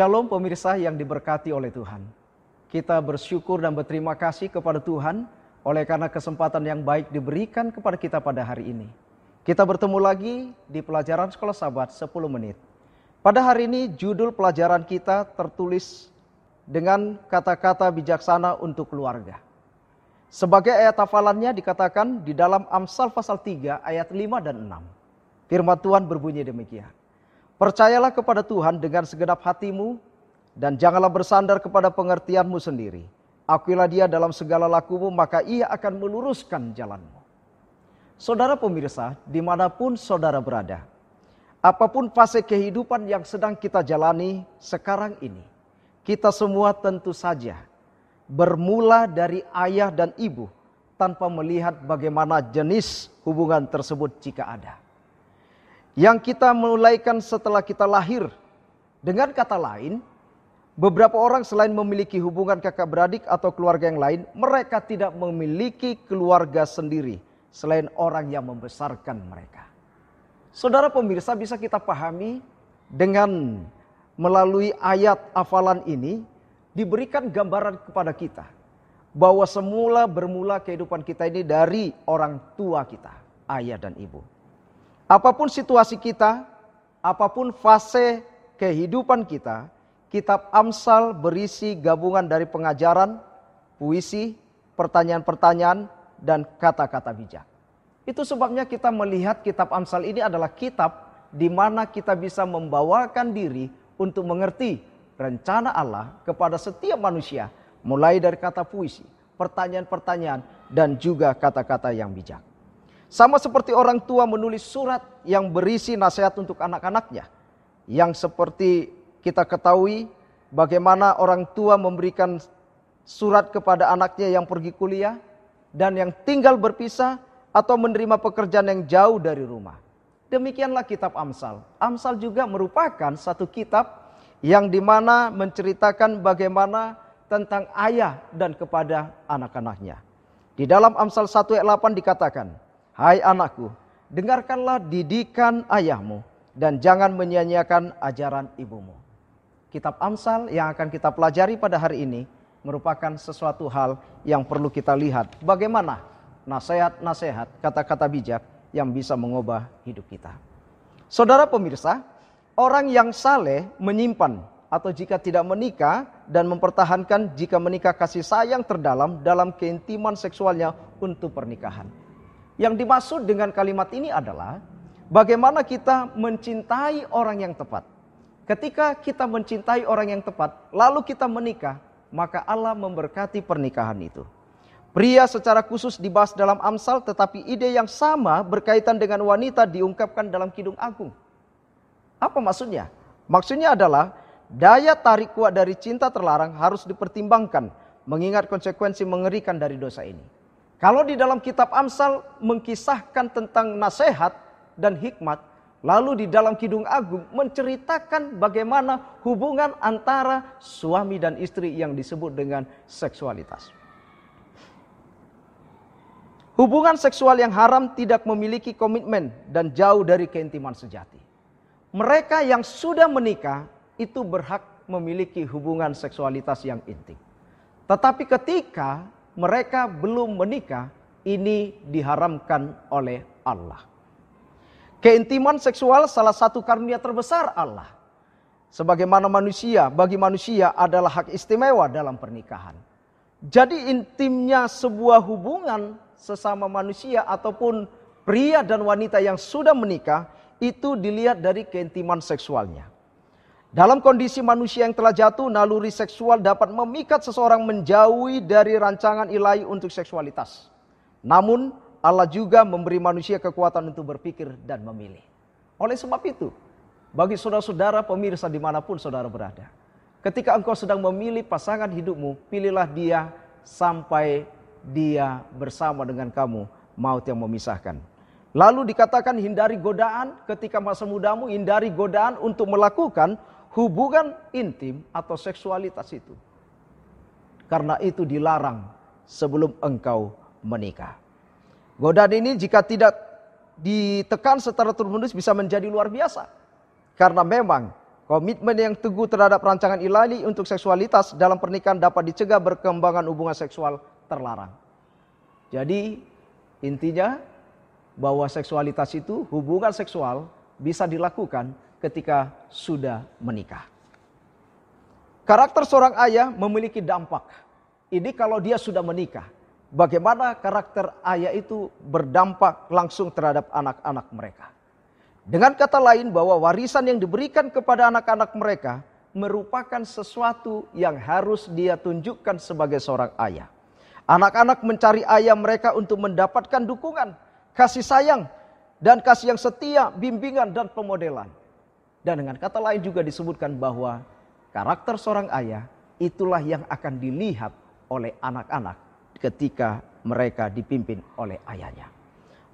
Shalom pemirsa yang diberkati oleh Tuhan. Kita bersyukur dan berterima kasih kepada Tuhan oleh karena kesempatan yang baik diberikan kepada kita pada hari ini. Kita bertemu lagi di pelajaran Sekolah Sabat 10 menit. Pada hari ini judul pelajaran kita tertulis dengan kata-kata bijaksana untuk keluarga. Sebagai ayat hafalannya dikatakan di dalam Amsal pasal 3 ayat 5 dan 6. Firman Tuhan berbunyi demikian. Percayalah kepada Tuhan dengan segenap hatimu dan janganlah bersandar kepada pengertianmu sendiri. Akuilah dia dalam segala lakumu maka ia akan meluruskan jalanmu. Saudara pemirsa, dimanapun saudara berada, apapun fase kehidupan yang sedang kita jalani sekarang ini, kita semua tentu saja bermula dari ayah dan ibu tanpa melihat bagaimana jenis hubungan tersebut jika ada yang kita mulaikan setelah kita lahir. Dengan kata lain, beberapa orang selain memiliki hubungan kakak beradik atau keluarga yang lain, mereka tidak memiliki keluarga sendiri selain orang yang membesarkan mereka. Saudara pemirsa bisa kita pahami dengan melalui ayat hafalan ini diberikan gambaran kepada kita bahwa semula bermula kehidupan kita ini dari orang tua kita, ayah dan ibu. Apapun situasi kita, apapun fase kehidupan kita, kitab Amsal berisi gabungan dari pengajaran, puisi, pertanyaan-pertanyaan, dan kata-kata bijak. Itu sebabnya kita melihat kitab Amsal ini adalah kitab di mana kita bisa membawakan diri untuk mengerti rencana Allah kepada setiap manusia, mulai dari kata puisi, pertanyaan-pertanyaan, dan juga kata-kata yang bijak. Sama seperti orang tua menulis surat yang berisi nasihat untuk anak-anaknya. Yang seperti kita ketahui bagaimana orang tua memberikan surat kepada anaknya yang pergi kuliah dan yang tinggal berpisah atau menerima pekerjaan yang jauh dari rumah. Demikianlah kitab Amsal. Amsal juga merupakan satu kitab yang dimana menceritakan bagaimana tentang ayah dan kepada anak-anaknya. Di dalam Amsal 1 ayat 8 dikatakan, Hai anakku, dengarkanlah didikan ayahmu dan jangan menyia-nyiakan ajaran ibumu. Kitab Amsal yang akan kita pelajari pada hari ini merupakan sesuatu hal yang perlu kita lihat. Bagaimana nasihat-nasihat, kata-kata bijak yang bisa mengubah hidup kita. Saudara pemirsa, orang yang saleh menyimpan atau jika tidak menikah dan mempertahankan jika menikah kasih sayang terdalam dalam keintiman seksualnya untuk pernikahan. Yang dimaksud dengan kalimat ini adalah bagaimana kita mencintai orang yang tepat. Ketika kita mencintai orang yang tepat, lalu kita menikah, maka Allah memberkati pernikahan itu. Pria secara khusus dibahas dalam Amsal, tetapi ide yang sama berkaitan dengan wanita diungkapkan dalam Kidung Agung. Apa maksudnya? Maksudnya adalah daya tarik kuat dari cinta terlarang harus dipertimbangkan, mengingat konsekuensi mengerikan dari dosa ini. Kalau di dalam kitab Amsal mengkisahkan tentang nasihat dan hikmat, lalu di dalam Kidung Agung menceritakan bagaimana hubungan antara suami dan istri yang disebut dengan seksualitas. Hubungan seksual yang haram tidak memiliki komitmen dan jauh dari keintiman sejati. Mereka yang sudah menikah itu berhak memiliki hubungan seksualitas yang intim. Tetapi ketika mereka belum menikah ini diharamkan oleh Allah. Keintiman seksual salah satu karunia terbesar Allah. Sebagaimana manusia, bagi manusia adalah hak istimewa dalam pernikahan. Jadi intimnya sebuah hubungan sesama manusia ataupun pria dan wanita yang sudah menikah itu dilihat dari keintiman seksualnya. Dalam kondisi manusia yang telah jatuh, naluri seksual dapat memikat seseorang menjauhi dari rancangan ilahi untuk seksualitas. Namun, Allah juga memberi manusia kekuatan untuk berpikir dan memilih. Oleh sebab itu, bagi saudara-saudara pemirsa dimanapun saudara berada, ketika engkau sedang memilih pasangan hidupmu, pilihlah dia sampai dia bersama dengan kamu, maut yang memisahkan. Lalu dikatakan hindari godaan ketika masa mudamu, hindari godaan untuk melakukan hubungan intim atau seksualitas itu. Karena itu dilarang sebelum engkau menikah. Godaan ini jika tidak ditekan secara terus-menerus bisa menjadi luar biasa. Karena memang komitmen yang teguh terhadap rancangan ilahi untuk seksualitas dalam pernikahan dapat dicegah berkembangan hubungan seksual terlarang. Jadi intinya bahwa seksualitas itu hubungan seksual bisa dilakukan ketika sudah menikah. Karakter seorang ayah memiliki dampak. Ini kalau dia sudah menikah. Bagaimana karakter ayah itu berdampak langsung terhadap anak-anak mereka. Dengan kata lain bahwa warisan yang diberikan kepada anak-anak mereka merupakan sesuatu yang harus dia tunjukkan sebagai seorang ayah. Anak-anak mencari ayah mereka untuk mendapatkan dukungan, kasih sayang, dan kasih yang setia, bimbingan dan pemodelan. Dan dengan kata lain juga disebutkan bahwa karakter seorang ayah itulah yang akan dilihat oleh anak-anak ketika mereka dipimpin oleh ayahnya.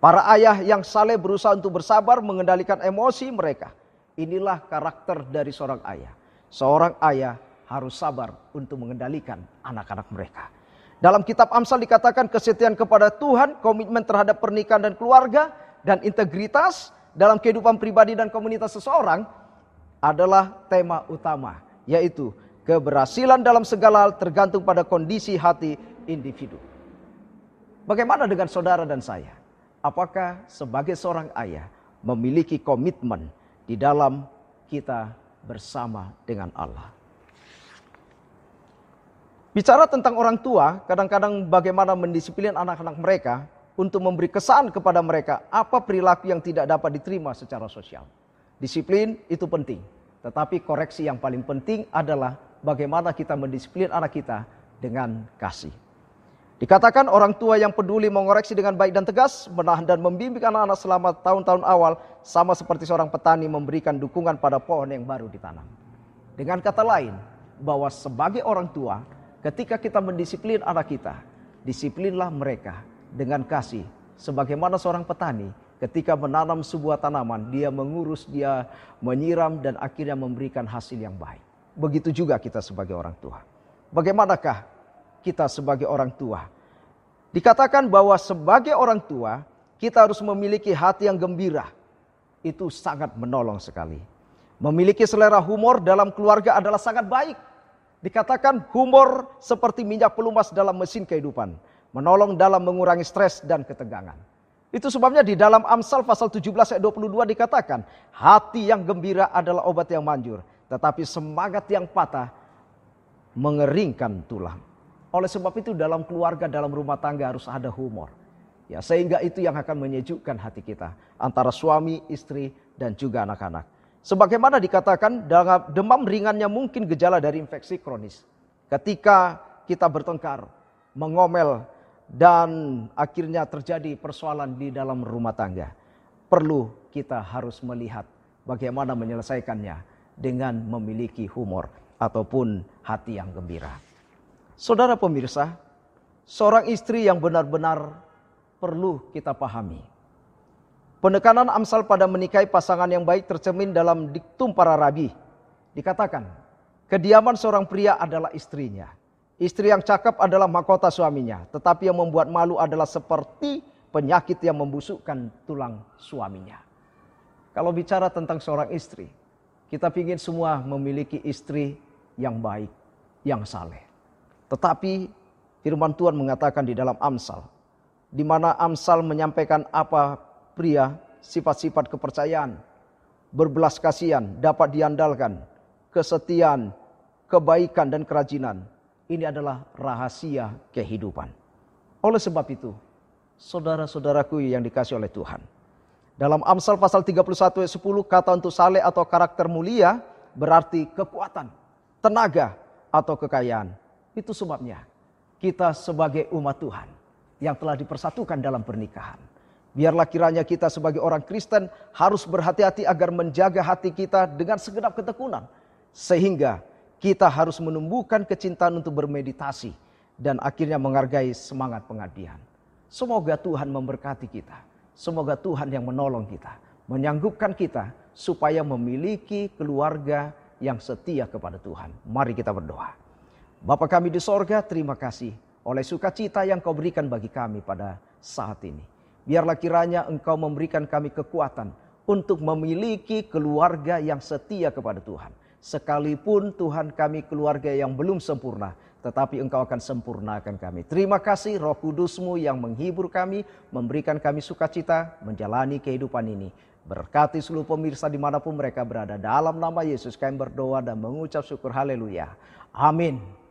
Para ayah yang saleh berusaha untuk bersabar mengendalikan emosi mereka. Inilah karakter dari seorang ayah. Seorang ayah harus sabar untuk mengendalikan anak-anak mereka. Dalam kitab Amsal dikatakan kesetiaan kepada Tuhan, komitmen terhadap pernikahan dan keluarga, dan integritas dalam kehidupan pribadi dan komunitas seseorang adalah tema utama, yaitu keberhasilan dalam segala hal tergantung pada kondisi hati individu. Bagaimana dengan saudara dan saya? Apakah sebagai seorang ayah memiliki komitmen di dalam kita bersama dengan Allah? Bicara tentang orang tua, kadang-kadang bagaimana mendisiplin anak-anak mereka untuk memberi kesan kepada mereka apa perilaku yang tidak dapat diterima secara sosial. Disiplin itu penting, tetapi koreksi yang paling penting adalah bagaimana kita mendisiplin anak kita dengan kasih. Dikatakan orang tua yang peduli mengoreksi dengan baik dan tegas, menahan dan membimbing anak-anak selama tahun-tahun awal, sama seperti seorang petani memberikan dukungan pada pohon yang baru ditanam. Dengan kata lain, bahwa sebagai orang tua, ketika kita mendisiplin anak kita, disiplinlah mereka dengan kasih. Sebagaimana seorang petani ketika menanam sebuah tanaman, dia mengurus, dia menyiram dan akhirnya memberikan hasil yang baik. Begitu juga kita sebagai orang tua. Bagaimanakah kita sebagai orang tua? Dikatakan bahwa sebagai orang tua, kita harus memiliki hati yang gembira. Itu sangat menolong sekali. Memiliki selera humor dalam keluarga adalah sangat baik. Dikatakan humor seperti minyak pelumas dalam mesin kehidupan menolong dalam mengurangi stres dan ketegangan. Itu sebabnya di dalam Amsal pasal 17 ayat 22 dikatakan, hati yang gembira adalah obat yang manjur, tetapi semangat yang patah mengeringkan tulang. Oleh sebab itu dalam keluarga, dalam rumah tangga harus ada humor. Ya, sehingga itu yang akan menyejukkan hati kita antara suami, istri, dan juga anak-anak. Sebagaimana dikatakan dalam demam ringannya mungkin gejala dari infeksi kronis. Ketika kita bertengkar, mengomel, dan akhirnya terjadi persoalan di dalam rumah tangga. Perlu kita harus melihat bagaimana menyelesaikannya dengan memiliki humor ataupun hati yang gembira. Saudara pemirsa, seorang istri yang benar-benar perlu kita pahami. Penekanan Amsal pada menikahi pasangan yang baik tercermin dalam diktum para rabi. Dikatakan, kediaman seorang pria adalah istrinya Istri yang cakep adalah mahkota suaminya, tetapi yang membuat malu adalah seperti penyakit yang membusukkan tulang suaminya. Kalau bicara tentang seorang istri, kita ingin semua memiliki istri yang baik, yang saleh. Tetapi firman Tuhan mengatakan di dalam Amsal, di mana Amsal menyampaikan apa pria sifat-sifat kepercayaan, berbelas kasihan, dapat diandalkan, kesetiaan, kebaikan dan kerajinan ini adalah rahasia kehidupan. Oleh sebab itu, saudara-saudaraku yang dikasih oleh Tuhan. Dalam Amsal pasal 31 ayat 10 kata untuk saleh atau karakter mulia berarti kekuatan, tenaga atau kekayaan. Itu sebabnya kita sebagai umat Tuhan yang telah dipersatukan dalam pernikahan. Biarlah kiranya kita sebagai orang Kristen harus berhati-hati agar menjaga hati kita dengan segenap ketekunan. Sehingga kita harus menumbuhkan kecintaan untuk bermeditasi dan akhirnya menghargai semangat pengabdian. Semoga Tuhan memberkati kita. Semoga Tuhan yang menolong kita, menyanggupkan kita supaya memiliki keluarga yang setia kepada Tuhan. Mari kita berdoa. Bapa kami di sorga, terima kasih oleh sukacita yang kau berikan bagi kami pada saat ini. Biarlah kiranya engkau memberikan kami kekuatan untuk memiliki keluarga yang setia kepada Tuhan sekalipun Tuhan kami keluarga yang belum sempurna, tetapi engkau akan sempurnakan kami. Terima kasih roh kudusmu yang menghibur kami, memberikan kami sukacita menjalani kehidupan ini. Berkati seluruh pemirsa dimanapun mereka berada. Dalam nama Yesus kami berdoa dan mengucap syukur haleluya. Amin.